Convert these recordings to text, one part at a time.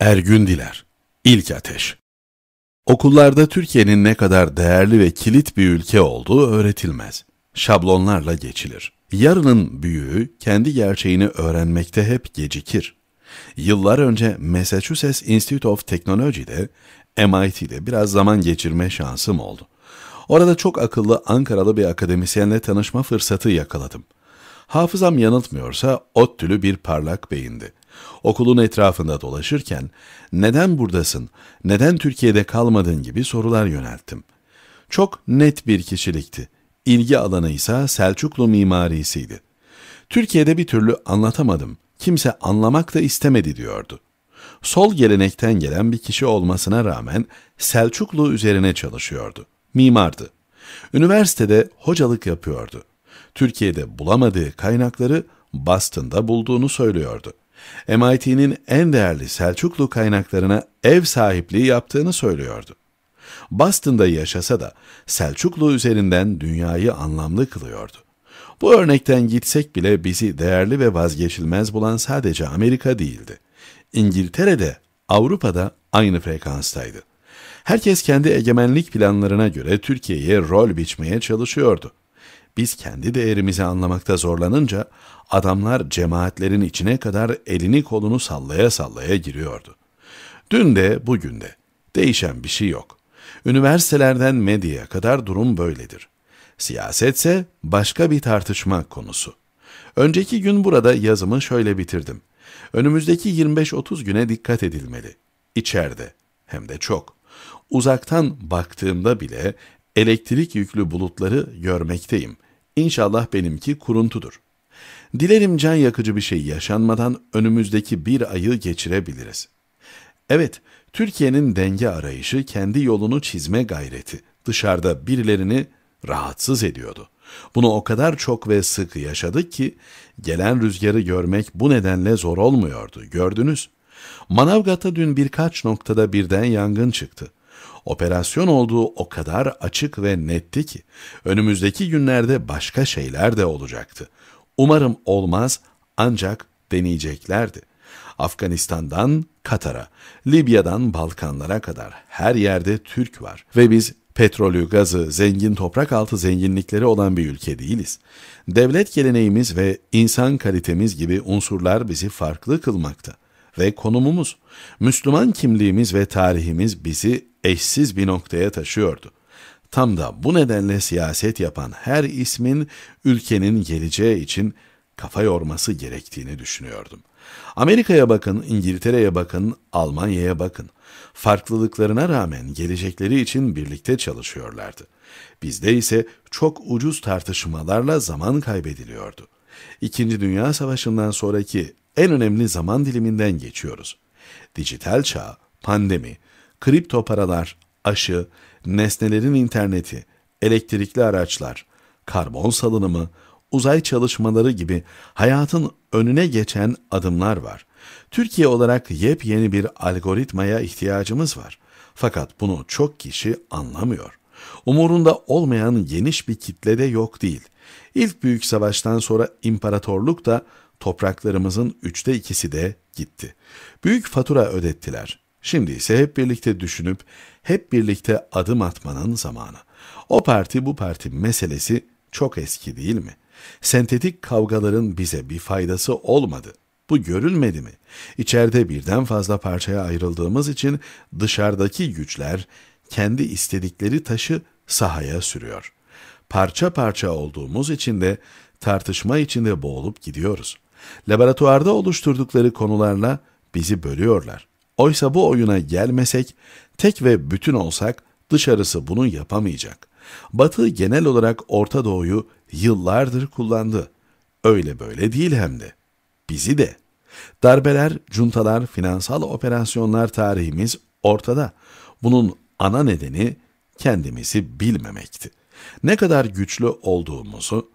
Ergün Diler, İlk Ateş Okullarda Türkiye'nin ne kadar değerli ve kilit bir ülke olduğu öğretilmez. Şablonlarla geçilir. Yarının büyüğü kendi gerçeğini öğrenmekte hep gecikir. Yıllar önce Massachusetts Institute of Technology'de MIT'de biraz zaman geçirme şansım oldu. Orada çok akıllı Ankaralı bir akademisyenle tanışma fırsatı yakaladım. Hafızam yanıltmıyorsa ot tülü bir parlak beyindi. Okulun etrafında dolaşırken neden buradasın, neden Türkiye'de kalmadın gibi sorular yönelttim. Çok net bir kişilikti. İlgi alanı ise Selçuklu mimarisiydi. Türkiye'de bir türlü anlatamadım. Kimse anlamak da istemedi diyordu. Sol gelenekten gelen bir kişi olmasına rağmen Selçuklu üzerine çalışıyordu. Mimardı. Üniversitede hocalık yapıyordu. Türkiye'de bulamadığı kaynakları Boston'da bulduğunu söylüyordu. MIT'nin en değerli Selçuklu kaynaklarına ev sahipliği yaptığını söylüyordu. Boston'da yaşasa da Selçuklu üzerinden dünyayı anlamlı kılıyordu. Bu örnekten gitsek bile bizi değerli ve vazgeçilmez bulan sadece Amerika değildi. İngiltere'de, Avrupa'da aynı frekanstaydı. Herkes kendi egemenlik planlarına göre Türkiye'ye rol biçmeye çalışıyordu. Biz kendi değerimizi anlamakta zorlanınca adamlar cemaatlerin içine kadar elini kolunu sallaya sallaya giriyordu. Dün de bugün de değişen bir şey yok. Üniversitelerden medyaya kadar durum böyledir. Siyasetse başka bir tartışma konusu. Önceki gün burada yazımı şöyle bitirdim. Önümüzdeki 25-30 güne dikkat edilmeli. İçeride hem de çok. Uzaktan baktığımda bile elektrik yüklü bulutları görmekteyim. İnşallah benimki kuruntudur. Dilerim can yakıcı bir şey yaşanmadan önümüzdeki bir ayı geçirebiliriz. Evet, Türkiye'nin denge arayışı kendi yolunu çizme gayreti dışarıda birilerini rahatsız ediyordu. Bunu o kadar çok ve sık yaşadık ki gelen rüzgarı görmek bu nedenle zor olmuyordu. Gördünüz. Manavgat'ta dün birkaç noktada birden yangın çıktı operasyon olduğu o kadar açık ve netti ki önümüzdeki günlerde başka şeyler de olacaktı. Umarım olmaz ancak deneyeceklerdi. Afganistan'dan Katar'a, Libya'dan Balkanlara kadar her yerde Türk var ve biz petrolü, gazı, zengin toprak altı zenginlikleri olan bir ülke değiliz. Devlet geleneğimiz ve insan kalitemiz gibi unsurlar bizi farklı kılmakta ve konumumuz, Müslüman kimliğimiz ve tarihimiz bizi eşsiz bir noktaya taşıyordu. Tam da bu nedenle siyaset yapan her ismin ülkenin geleceği için kafa yorması gerektiğini düşünüyordum. Amerika'ya bakın, İngiltere'ye bakın, Almanya'ya bakın. Farklılıklarına rağmen gelecekleri için birlikte çalışıyorlardı. Bizde ise çok ucuz tartışmalarla zaman kaybediliyordu. İkinci Dünya Savaşı'ndan sonraki en önemli zaman diliminden geçiyoruz. Dijital çağ, pandemi, kripto paralar, aşı, nesnelerin interneti, elektrikli araçlar, karbon salınımı, uzay çalışmaları gibi hayatın önüne geçen adımlar var. Türkiye olarak yepyeni bir algoritmaya ihtiyacımız var. Fakat bunu çok kişi anlamıyor. Umurunda olmayan geniş bir kitle de yok değil. İlk büyük savaştan sonra imparatorluk da topraklarımızın üçte ikisi de gitti. Büyük fatura ödettiler. Şimdi ise hep birlikte düşünüp, hep birlikte adım atmanın zamanı. O parti bu parti meselesi çok eski değil mi? Sentetik kavgaların bize bir faydası olmadı. Bu görülmedi mi? İçeride birden fazla parçaya ayrıldığımız için dışarıdaki güçler kendi istedikleri taşı sahaya sürüyor. Parça parça olduğumuz için de tartışma içinde boğulup gidiyoruz. Laboratuvarda oluşturdukları konularla bizi bölüyorlar. Oysa bu oyuna gelmesek, tek ve bütün olsak dışarısı bunu yapamayacak. Batı genel olarak Orta Doğu'yu yıllardır kullandı. Öyle böyle değil hem de. Bizi de. Darbeler, cuntalar, finansal operasyonlar tarihimiz ortada. Bunun ana nedeni kendimizi bilmemekti. Ne kadar güçlü olduğumuzu,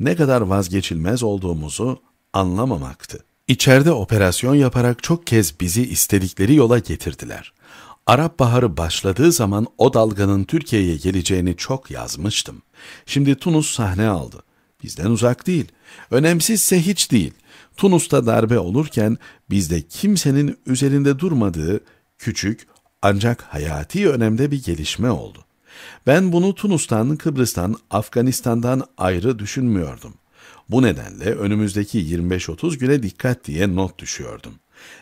ne kadar vazgeçilmez olduğumuzu anlamamaktı. İçeride operasyon yaparak çok kez bizi istedikleri yola getirdiler. Arap Baharı başladığı zaman o dalganın Türkiye'ye geleceğini çok yazmıştım. Şimdi Tunus sahne aldı. Bizden uzak değil. Önemsizse hiç değil. Tunus'ta darbe olurken bizde kimsenin üzerinde durmadığı küçük ancak hayati önemde bir gelişme oldu. Ben bunu Tunus'tan, Kıbrıs'tan, Afganistan'dan ayrı düşünmüyordum. Bu nedenle önümüzdeki 25-30 güne dikkat diye not düşüyordum.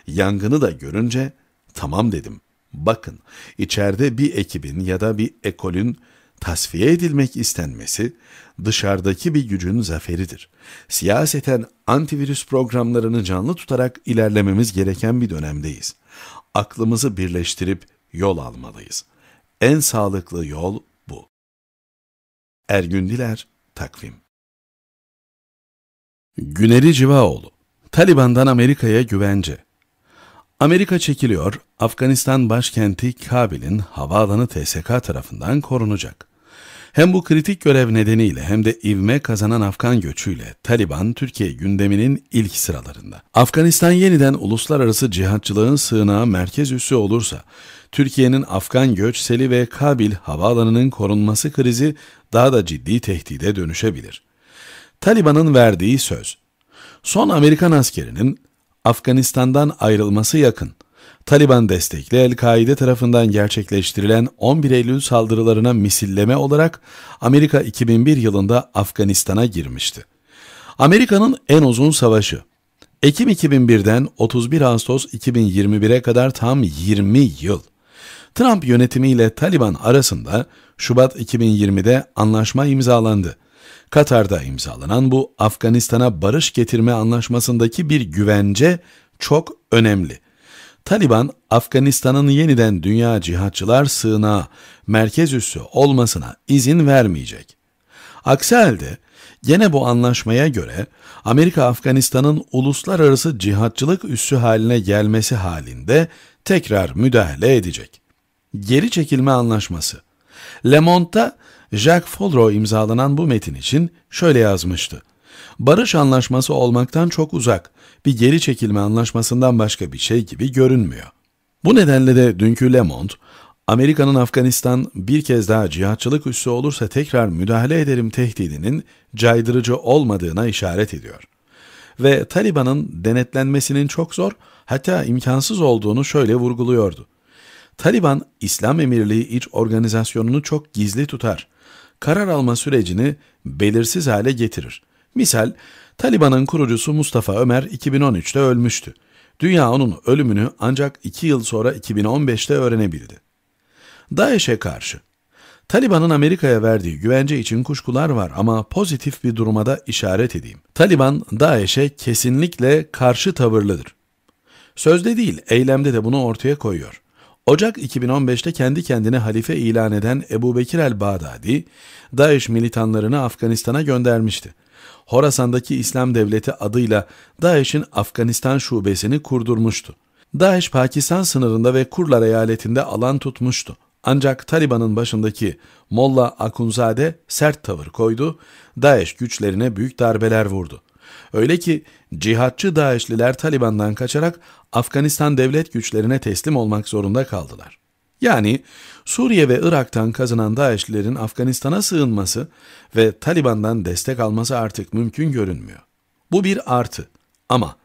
Yangını da görünce tamam dedim. Bakın içeride bir ekibin ya da bir ekolün tasfiye edilmek istenmesi dışarıdaki bir gücün zaferidir. Siyaseten antivirüs programlarını canlı tutarak ilerlememiz gereken bir dönemdeyiz. Aklımızı birleştirip yol almalıyız. En sağlıklı yol bu. Ergün Diler Takvim Güneri Civaoğlu Taliban'dan Amerika'ya güvence Amerika çekiliyor, Afganistan başkenti Kabil'in havaalanı TSK tarafından korunacak. Hem bu kritik görev nedeniyle hem de ivme kazanan Afgan göçüyle Taliban Türkiye gündeminin ilk sıralarında. Afganistan yeniden uluslararası cihatçılığın sığınağı merkez üssü olursa Türkiye'nin Afgan göç seli ve Kabil havaalanının korunması krizi daha da ciddi tehdide dönüşebilir. Taliban'ın verdiği söz. Son Amerikan askerinin Afganistan'dan ayrılması yakın. Taliban destekli El-Kaide tarafından gerçekleştirilen 11 Eylül saldırılarına misilleme olarak Amerika 2001 yılında Afganistan'a girmişti. Amerika'nın en uzun savaşı. Ekim 2001'den 31 Ağustos 2021'e kadar tam 20 yıl. Trump yönetimiyle Taliban arasında Şubat 2020'de anlaşma imzalandı. Katar'da imzalanan bu Afganistan'a barış getirme anlaşmasındaki bir güvence çok önemli. Taliban, Afganistan'ın yeniden dünya cihatçılar sığınağı, merkez üssü olmasına izin vermeyecek. Aksi halde gene bu anlaşmaya göre Amerika Afganistan'ın uluslararası cihatçılık üssü haline gelmesi halinde tekrar müdahale edecek. Geri çekilme anlaşması. Le Monde'da Jack Folro imzalanan bu metin için şöyle yazmıştı. Barış anlaşması olmaktan çok uzak, bir geri çekilme anlaşmasından başka bir şey gibi görünmüyor. Bu nedenle de dünkü Le Monde, Amerika'nın Afganistan bir kez daha cihatçılık üssü olursa tekrar müdahale ederim tehdidinin caydırıcı olmadığına işaret ediyor. Ve Taliban'ın denetlenmesinin çok zor hatta imkansız olduğunu şöyle vurguluyordu. Taliban, İslam Emirliği iç organizasyonunu çok gizli tutar karar alma sürecini belirsiz hale getirir. Misal, Taliban'ın kurucusu Mustafa Ömer 2013'te ölmüştü. Dünya onun ölümünü ancak 2 yıl sonra 2015'te öğrenebildi. DAEŞ'e karşı Taliban'ın Amerika'ya verdiği güvence için kuşkular var ama pozitif bir duruma da işaret edeyim. Taliban, DAEŞ'e kesinlikle karşı tavırlıdır. Sözde değil, eylemde de bunu ortaya koyuyor. Ocak 2015'te kendi kendine halife ilan eden Ebu Bekir el-Bağdadi, Daesh militanlarını Afganistan'a göndermişti. Horasan'daki İslam Devleti adıyla Daesh'in Afganistan şubesini kurdurmuştu. Daesh Pakistan sınırında ve Kurlar eyaletinde alan tutmuştu. Ancak Taliban'ın başındaki Molla Akunzade sert tavır koydu, Daesh güçlerine büyük darbeler vurdu. Öyle ki cihatçı Daeşliler Taliban'dan kaçarak Afganistan devlet güçlerine teslim olmak zorunda kaldılar. Yani Suriye ve Irak'tan kazanan Daeşlilerin Afganistan'a sığınması ve Taliban'dan destek alması artık mümkün görünmüyor. Bu bir artı ama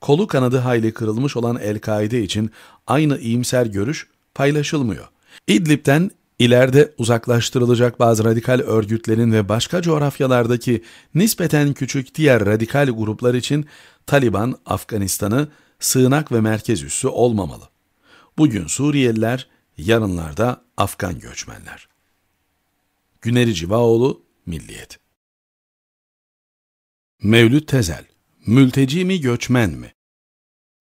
kolu kanadı hayli kırılmış olan El-Kaide için aynı iyimser görüş paylaşılmıyor. İdlib'den İleride uzaklaştırılacak bazı radikal örgütlerin ve başka coğrafyalardaki nispeten küçük diğer radikal gruplar için Taliban Afganistan'ı sığınak ve merkez üssü olmamalı. Bugün Suriyeliler, yarınlarda Afgan göçmenler. Güneri Civaoğlu, Milliyet Mevlüt Tezel, mülteci mi göçmen mi?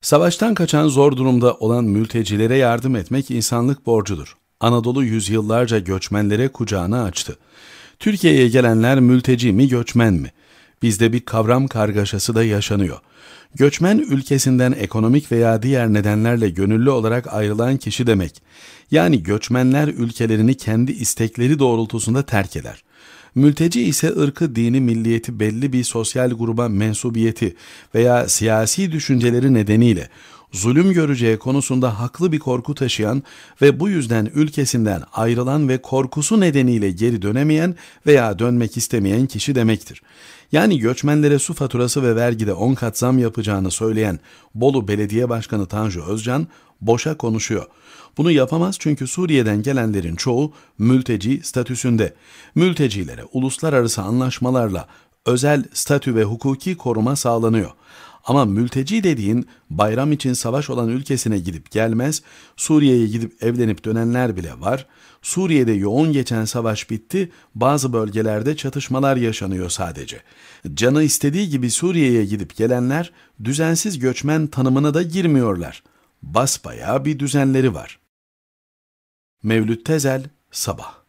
Savaştan kaçan zor durumda olan mültecilere yardım etmek insanlık borcudur. Anadolu yüzyıllarca göçmenlere kucağını açtı. Türkiye'ye gelenler mülteci mi göçmen mi? Bizde bir kavram kargaşası da yaşanıyor. Göçmen ülkesinden ekonomik veya diğer nedenlerle gönüllü olarak ayrılan kişi demek. Yani göçmenler ülkelerini kendi istekleri doğrultusunda terk eder. Mülteci ise ırkı, dini, milliyeti belli bir sosyal gruba mensubiyeti veya siyasi düşünceleri nedeniyle zulüm göreceği konusunda haklı bir korku taşıyan ve bu yüzden ülkesinden ayrılan ve korkusu nedeniyle geri dönemeyen veya dönmek istemeyen kişi demektir. Yani göçmenlere su faturası ve vergide 10 kat zam yapacağını söyleyen Bolu Belediye Başkanı Tanju Özcan boşa konuşuyor. Bunu yapamaz çünkü Suriye'den gelenlerin çoğu mülteci statüsünde. Mültecilere uluslararası anlaşmalarla özel statü ve hukuki koruma sağlanıyor. Ama mülteci dediğin bayram için savaş olan ülkesine gidip gelmez, Suriye'ye gidip evlenip dönenler bile var. Suriye'de yoğun geçen savaş bitti, bazı bölgelerde çatışmalar yaşanıyor sadece. Canı istediği gibi Suriye'ye gidip gelenler düzensiz göçmen tanımına da girmiyorlar. Basbayağı bir düzenleri var. Mevlüt Tezel, Sabah